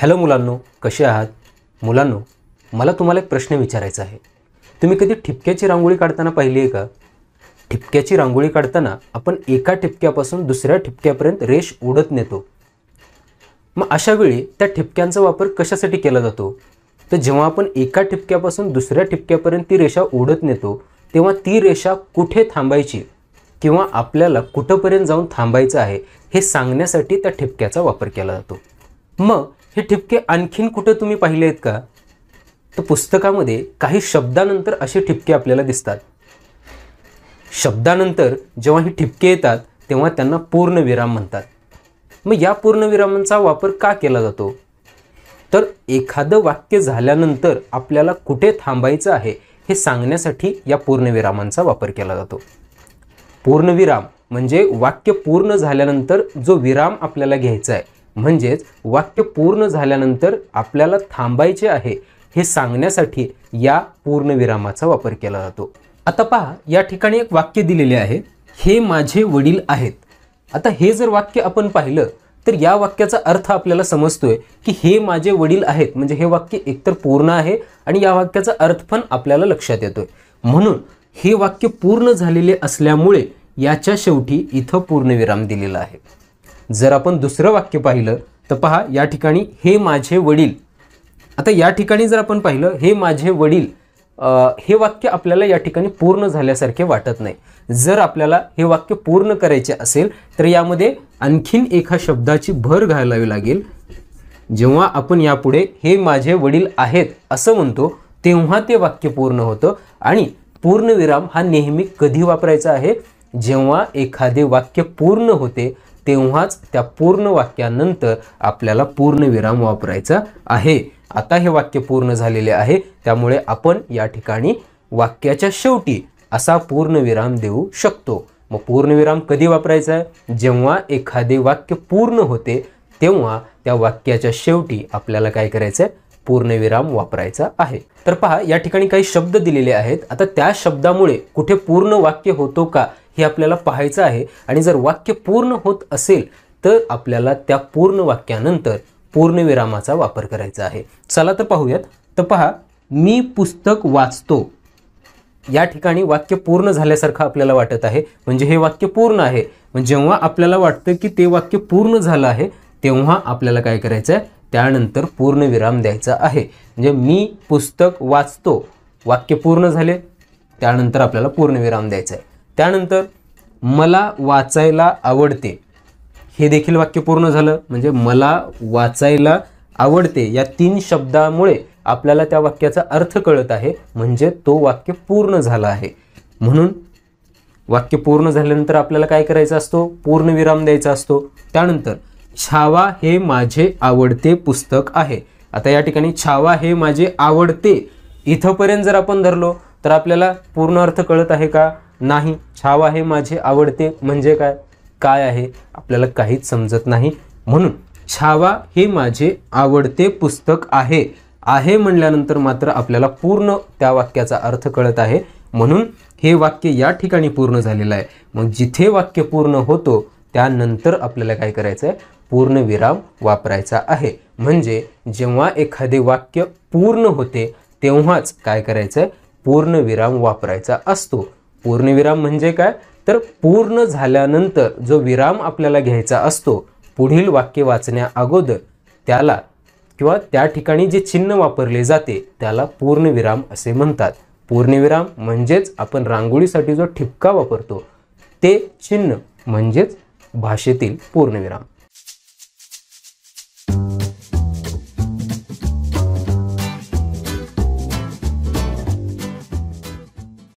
hello मुलांनो कसे आहात मुलांनो मला तुम्हाला एक प्रश्न विचारायचा आहे तुम्ही कधी ठिपक्याची रांगोळी काढताना पाहिली आहे का ठिपक्याची रांगोळी काढताना आपण एका ठिपक्यापासून दुसऱ्या ठिपक्यापर्यंत रेष उडत नेतो मग अशा वेळी त्या ठिपक्यांचा वापर कशासाठी केला जातो तर जेव्हा आपण एका ठिपक्यापासून दुसऱ्या ठिपक्यापर्यंत ती रेषा ओढत नेतो तेव्हा ती रेषा कुठे थांबायची किंवा आपल्याला कुठंपर्यंत जाऊन थांबायचं आहे हे सांगण्यासाठी त्या ठिपक्याचा वापर केला जातो मग हे ठिपके आणखीन कुठं तुम्ही पाहिले आहेत का तर पुस्तकामध्ये काही शब्दानंतर असे ठिपके आपल्याला दिसतात शब्दानंतर जेव्हा ही ठिपके येतात तेव्हा त्यांना पूर्णविराम म्हणतात मग या पूर्णविरामांचा वापर का केला जातो तर एखादं वाक्य झाल्यानंतर आपल्याला कुठे थांबायचं आहे हे सांगण्यासाठी या पूर्णविरामांचा वापर केला जातो पूर्णविराम म्हणजे वाक्य पूर्ण झाल्यानंतर जो विराम आपल्याला घ्यायचा आहे म्हणजेच वाक्य पूर्ण झाल्यानंतर आपल्याला थांबायचे आहे हे सांगण्यासाठी या पूर्णविरामाचा वापर केला जातो आता पहा या ठिकाणी एक वाक्य दिलेले आहे हे माझे वडील आहेत आता हे जर वाक्य आपण पाहिलं तर या वाक्याचा अर्थ आपल्याला समजतोय की हे माझे वडील आहेत म्हणजे हे वाक्य एकतर पूर्ण आहे आणि या वाक्याचा अर्थ पण आपल्याला लक्षात येतोय म्हणून हे वाक्य पूर्ण झालेले असल्यामुळे याच्या शेवटी इथं पूर्णविराम दिलेला आहे जर आपण दुसरं वाक्य पाहिलं तर पहा या ठिकाणी हे माझे वडील आता या ठिकाणी जर आपण पाहिलं हे माझे वडील हे वाक्य आपल्याला या ठिकाणी पूर्ण झाल्यासारखे वाटत नाही जर आपल्याला हे वाक्य पूर्ण करायचे असेल तर यामध्ये आणखीन एका शब्दाची भर घालावी लागेल जेव्हा आपण यापुढे हे माझे वडील आहेत असं म्हणतो तेव्हा ते वाक्य पूर्ण होतं आणि पूर्णविराम हा नेहमी कधी वापरायचा आहे जेव्हा एखादे वाक्य पूर्ण होते तेव्हाच त्या पूर्ण वाक्यानंतर आपल्याला पूर्णविराम वापरायचा आहे आता हे वाक्य पूर्ण झालेले आहे त्यामुळे आपण या ठिकाणी वाक्याच्या शेवटी असा पूर्णविराम देऊ शकतो मग पूर्णविराम कधी वापरायचा आहे जेव्हा एखादे वाक्य पूर्ण होते तेव्हा त्या वाक्याच्या शेवटी आपल्याला काय करायचं आहे पूर्णविराम वापरायचा आहे तर पहा या ठिकाणी काही शब्द दिलेले आहेत आता त्या शब्दामुळे कुठे पूर्ण वाक्य होतो का हे आपल्याला पाहायचं आहे आणि जर वाक्य पूर्ण होत असेल तर आपल्याला त्या पूर्ण वाक्यानंतर पूर्णविरामाचा वापर करायचा आहे चला तर पाहूयात तर पहा मी पुस्तक वाचतो या ठिकाणी वाक्य पूर्ण झाल्यासारखं आपल्याला वाटत आहे म्हणजे हे वाक्य पूर्ण आहे म्हणजे जेव्हा आपल्याला वाटतं की ते वाक्य पूर्ण झालं आहे तेव्हा आपल्याला काय करायचं आहे त्यानंतर पूर्णविराम द्यायचा आहे म्हणजे मी पुस्तक वाचतो वाक्य पूर्ण झाले त्यानंतर आपल्याला पूर्णविराम द्यायचा आहे त्यानंतर मला वाचायला आवडते हे देखील वाक्य पूर्ण झालं म्हणजे मला वाचायला आवडते या तीन शब्दामुळे आपल्याला त्या वाक्याचा अर्थ कळत आहे म्हणजे तो वाक्य पूर्ण झाला आहे म्हणून वाक्य पूर्ण झाल्यानंतर आपल्याला काय करायचं असतो पूर्णविराम द्यायचा असतो त्यानंतर छावा हे माझे आवडते पुस्तक आहे आता या ठिकाणी छावा हे माझे आवडते इथंपर्यंत जर आपण धरलो तर आपल्याला पूर्ण अर्थ कळत आहे का नाही छावा हे माझे आवडते म्हणजे काय काय आहे आपल्याला काहीच समजत नाही म्हणून छावा हे माझे आवडते पुस्तक आहे आहे म्हणल्यानंतर मात्र आपल्याला पूर्ण त्या वाक्याचा अर्थ कळत आहे म्हणून हे वाक्य या ठिकाणी पूर्ण झालेलं आहे मग जिथे वाक्य पूर्ण होतो त्यानंतर आपल्याला काय करायचं आहे पूर्ण विराम वापरायचा आहे म्हणजे जेव्हा एखादे वाक्य पूर्ण होते तेव्हाच काय करायचं आहे पूर्ण विराम वापरायचा असतो पूर्णविराम म्हणजे काय तर पूर्ण झाल्यानंतर जो विराम आपल्याला घ्यायचा असतो पुढील वाक्य वाचण्या अगोदर त्याला किंवा त्या ठिकाणी जे चिन्ह वापरले जाते त्याला पूर्णविराम असे म्हणतात पूर्णविराम म्हणजेच आपण रांगोळीसाठी जो ठिपका वापरतो ते चिन्ह म्हणजेच भाषेतील पूर्णविराम